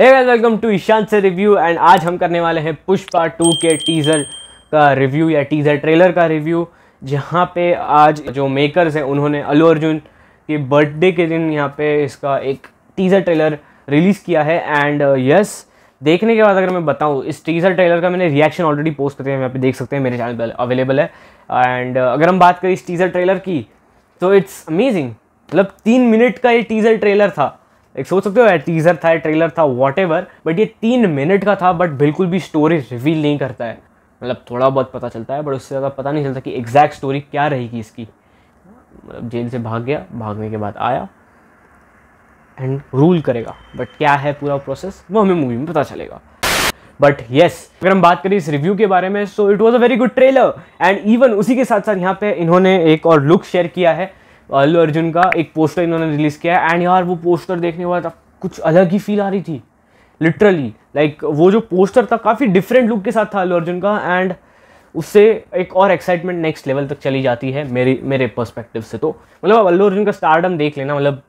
welcome to Ishan से review and आज हम करने वाले हैं पुष्पा टू के टीज़र का रिव्यू या टीज़र ट्रेलर का रिव्यू जहाँ पे आज जो मेकर्स हैं उन्होंने अलू अर्जुन के बर्थडे के दिन यहाँ पे इसका एक टीज़र ट्रेलर रिलीज़ किया है एंड यस uh, yes, देखने के बाद अगर मैं बताऊँ इस टीज़र ट्रेलर का मैंने रिएक्शन ऑलरेडी पोस्ट करते हैं यहाँ पे देख सकते हैं मेरे चैनल पर अवेलेबल है एंड uh, अगर हम बात करें इस टीज़र ट्रेलर की तो इट्स अमेजिंग मतलब तीन मिनट का ये टीज़र ट्रेलर था एक सोच सकते हो यार टीजर था ट्रेलर था वॉट बट ये तीन मिनट का था बट बिल्कुल भी स्टोरी रिवील नहीं करता है मतलब थोड़ा बहुत पता चलता है बट उससे ज़्यादा पता नहीं चलता कि एग्जैक्ट स्टोरी क्या रहेगी इसकी मतलब जेल से भाग गया भागने के बाद आया एंड रूल करेगा बट क्या है पूरा प्रोसेस वो हमें मूवी में पता चलेगा बट येस अगर हम बात करें इस रिव्यू के बारे में so it was a very good trailer and even उसी के साथ साथ यहाँ पे इन्होंने एक और लुक शेयर किया है अल्लू अर्जुन का एक पोस्टर इन्होंने रिलीज़ किया है एंड यार वो पोस्टर देखने के बाद कुछ अलग ही फील आ रही थी लिटरली लाइक like, वो जो पोस्टर था काफ़ी डिफरेंट लुक के साथ था अल्लू अर्जुन का एंड उससे एक और एक्साइटमेंट नेक्स्ट लेवल तक चली जाती है मेरी मेरे पर्सपेक्टिव से तो मतलब अब अल्लू अर्जुन का स्टारडम देख लेना मतलब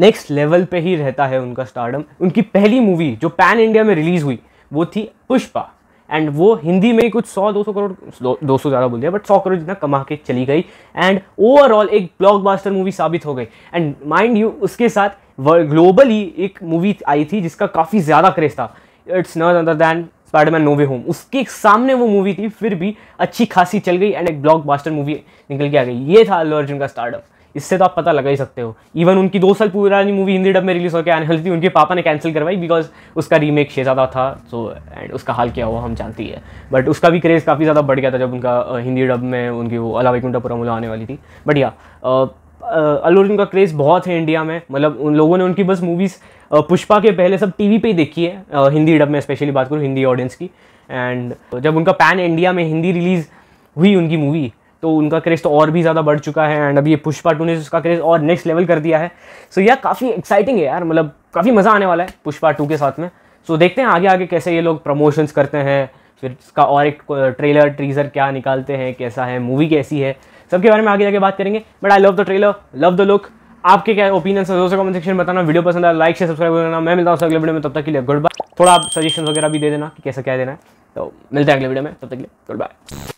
नेक्स्ट लेवल पे ही रहता है उनका स्टारडम उनकी पहली मूवी जो पैन इंडिया में रिलीज़ हुई वो थी पुष्पा एंड वो हिंदी में ही कुछ सौ दो सौ करोड़ दो सौ ज़्यादा बोल दिया बट सौ करोड़ जितना कमा के चली गई एंड ओवरऑल एक बास्टर मूवी साबित हो गई एंड माइंड यू उसके साथ ग्लोबली एक मूवी आई थी जिसका काफ़ी ज़्यादा क्रेज था it's not other than Spiderman no way home उसके सामने वो मूवी थी फिर भी अच्छी खासी चल गई एंड एक ब्लॉक मूवी निकल के आ गई ये था अल्लू अर्जुन का स्टार्टअप इससे तो आप पता लगा ही सकते हो इवन उनकी दो साल पुरानी मूवी हिंदी डब में रिलीज़ होकर एनहल थी उनके पापा ने कैंसिल करवाई बिकॉज उसका रीमेक शेजादा था सो एंड उसका हाल क्या हुआ हम जानती है बट उसका भी क्रेज़ काफ़ी ज़्यादा बढ़ गया था जब उनका हिंदी डब में उनकी वो अला वैकुंठापुरम आने वाली थी बट या अलोर उनका का क्रेज़ बहुत है इंडिया में मतलब उन लोगों ने उनकी बस मूवीज़ पुष्पा के पहले सब टीवी पे ही देखी है हिंदी डब में स्पेशली बात करूँ हिंदी ऑडियंस की एंड जब उनका पैन इंडिया में हिंदी रिलीज़ हुई उनकी मूवी तो उनका क्रेज़ तो और भी ज़्यादा बढ़ चुका है एंड अभी ये पुष्पा टू ने उसका क्रेज़ और नेक्स्ट लेवल कर दिया है सो so, काफ़ी एक्साइटिंग है यार मतलब काफ़ी मज़ा आने वाला है पुष्पा टू के साथ में सो so, देखते हैं आगे आगे कैसे ये लोग प्रमोशंस करते हैं फिर इसका और एक ट्रेलर ट्रीजर क्या निकालते हैं कैसा है मूवी कैसी है सबके बारे में आगे जाके बात करेंगे but I love the trailer love the look आपके क्या ओपिनियन है दोस्तों कमेंट सेक्शन में बताना वीडियो पसंद आया लाइक शेयर सब्सक्राइब करना मैं मिलता हूँ अगले वीडियो में तब तक के लिए गुड बाय थोड़ा आप सजेशन वगैरह भी दे देना कि कैसा क्या देना है तो मिलते हैं अगले वीडियो में तब तक के लिए गुड बाय